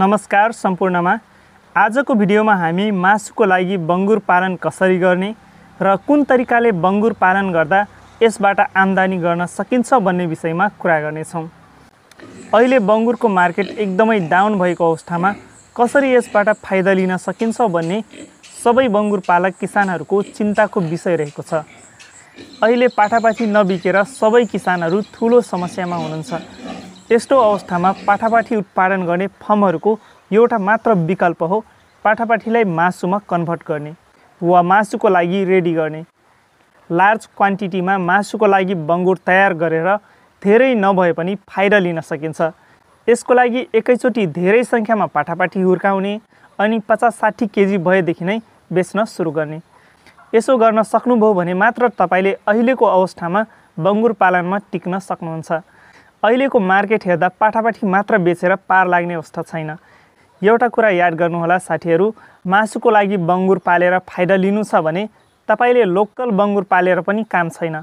नमस्कार सम्पूर्णमा आजको भिडियोमा हामी मासुको लागि बङ्गुर पालन कसरी गर्ने र कुन तरिकाले बङ्गुर पालन गर्दा यसबाट आम्दानी गर्न सकिन्छ भन्ने विषयमा कुरा गर्नेछौँ अहिले बङ्गुरको मार्केट एकदमै डाउन भएको अवस्थामा कसरी यसबाट फाइदा लिन सकिन्छ भन्ने सबै बङ्गुर पालक किसानहरूको चिन्ताको विषय रहेको छ अहिले पाठापाठी नबिकेर सबै किसानहरू ठुलो समस्यामा हुनुहुन्छ यस्तो अवस्थामा पाठापाठी उत्पादन गर्ने फर्महरूको एउटा मात्र विकल्प हो पाठापाठीलाई मासुमा कन्भर्ट गर्ने वा मासुको लागि रेडी गर्ने लार्ज क्वान्टिटीमा मासुको लागि बङ्गुर तयार गरेर धेरै नभए पनि फाइदा लिन सकिन्छ यसको लागि एकैचोटि धेरै सङ्ख्यामा पाठापाठी हुर्काउने अनि पचास साठी केजी भएदेखि नै बेच्न सुरु गर्ने यसो गर्न सक्नुभयो भने मात्र तपाईँले अहिलेको अवस्थामा बङ्गुर पालनमा टिक्न सक्नुहुन्छ अहिलेको मार्केट हेर्दा पाठापाठी मात्र बेचेर पार लाग्ने अवस्था छैन एउटा कुरा याद गर्नुहोला साथीहरू मासुको लागि बङ्गुर पालेर फाइदा लिनु छ भने तपाईँले लोकल बङ्गुर पालेर पनि काम छैन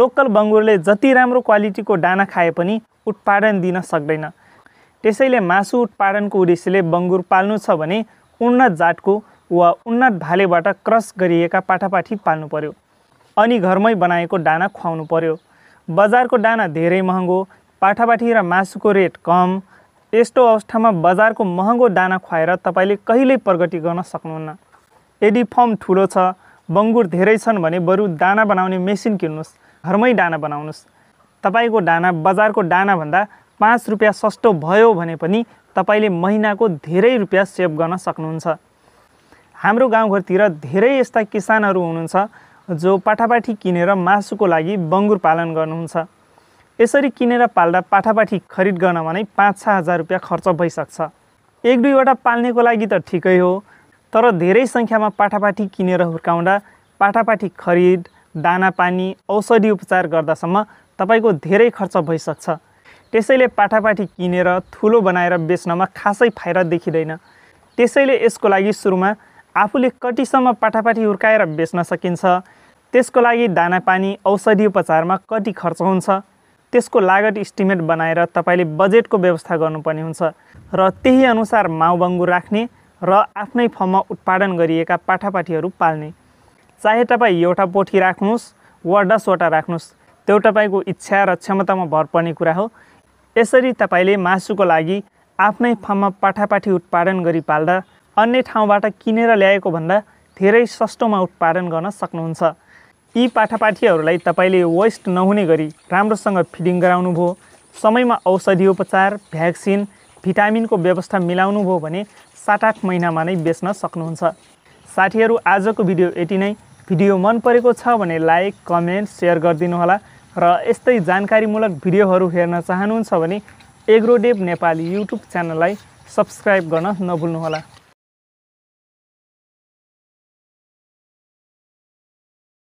लोकल बङ्गुरले जति राम्रो क्वालिटीको दाना खाए पनि उत्पादन दिन सक्दैन त्यसैले मासु उत्पादनको उद्देश्यले बङ्गुर पाल्नु छ भने उन्नत जातको वा उन्नत भालेबाट क्रस गरिएका पाठापाठी पाल्नु पर्यो अनि घरमै बनाएको दाना खुवाउनु पर्यो बजारको दाना धेरै महँगो पाठापाठी र मासुको रेट कम यस्तो अवस्थामा बजारको महँगो दाना खुवाएर तपाईँले कहिल्यै प्रगति गर्न सक्नुहुन्न यदि फर्म ठुलो छ बङ्गुर धेरै छन् भने बरु दाना बनाउने मेसिन किन्नुहोस् घरमै दाना बनाउनुहोस् तपाईँको दाना बजारको दानाभन्दा पाँच रुपियाँ सस्तो भयो भने पनि तपाईँले महिनाको धेरै रुपियाँ सेभ गर्न सक्नुहुन्छ हाम्रो गाउँघरतिर धेरै यस्ता किसानहरू हुनुहुन्छ जो पाठापाठी किनेर मासुको लागि बङ्गुर पालन गर्नुहुन्छ यसरी किनेर पाल्दा पाठापाठी खरिद गर्न भने पाँच छ हजार रुपियाँ खर्च भइसक्छ एक दुईवटा पाल्नेको लागि त ठिकै हो तर धेरै सङ्ख्यामा पाठापाठी किनेर हुर्काउँदा पाठापाठी खरिद पानी औषधि उपचार गर्दासम्म तपाईँको धेरै खर्च भइसक्छ त्यसैले पाठापाठी किनेर ठुलो बनाएर बेच्नमा खासै फाइदा देखिँदैन त्यसैले यसको लागि सुरुमा आफूले कतिसम्म पाठापाठी हुर्काएर बेच्न सकिन्छ त्यसको लागि दाना पानी औषधि उपचारमा कति खर्च हुन्छ त्यसको लागत इस्टिमेट बनाएर तपाईँले बजेटको व्यवस्था गर्नुपर्ने हुन्छ र त्यही अनुसार माउबङ्गु राख्ने र आफ्नै फर्ममा उत्पादन गरिएका पाठापाठीहरू पाल्ने चाहे तपाईँ एउटा पोठी राख्नुहोस् वा दसवटा राख्नुहोस् त्यो तपाईँको इच्छा र क्षमतामा भर पर्ने कुरा हो यसरी तपाईँले मासुको लागि आफ्नै फर्ममा पाठापाठी उत्पादन गरी पाल्दा अन्य ठाउँबाट किनेर ल्याएको भन्दा धेरै सस्तोमा उत्पादन गर्न सक्नुहुन्छ यी पाठापाठीहरूलाई तपाईँले वेस्ट नहुने गरी राम्रोसँग फिडिङ गराउनु गराउनुभयो समयमा औषधि उपचार भ्याक्सिन भिटामिनको व्यवस्था मिलाउनु भयो भने सात आठ महिनामा नै बेच्न सक्नुहुन्छ साथीहरू आजको भिडियो यति नै भिडियो मन परेको छ भने लाइक कमेन्ट सेयर गरिदिनुहोला र यस्तै जानकारीमूलक भिडियोहरू हेर्न चाहनुहुन्छ भने एग्रोडेभ नेपाली युट्युब च्यानललाई सब्सक्राइब गर्न नभुल्नुहोला